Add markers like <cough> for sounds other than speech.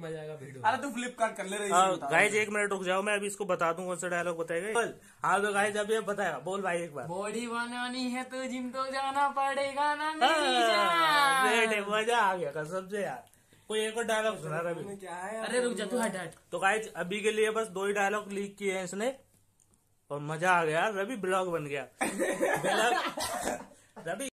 मजा हाँ, एक मिनट रुक जाओ मैं अभी इसको बता दू कौन सा डायलॉग बताएगा बोल हाँ तो गाय जब बताया बोल भाई एक बार बॉडी बनानी है तो जिम तो जाना पड़ेगा ना हाँ, मजा आ गया कसम से यार कोई एक और डायलॉग सुना रहा क्या अरे रुक जा तू हट हट तो गाय अभी के लिए बस दो ही डायलॉग लीक किए हैं इसने और मजा आ गया रवि ब्लॉग बन गया <laughs> रवि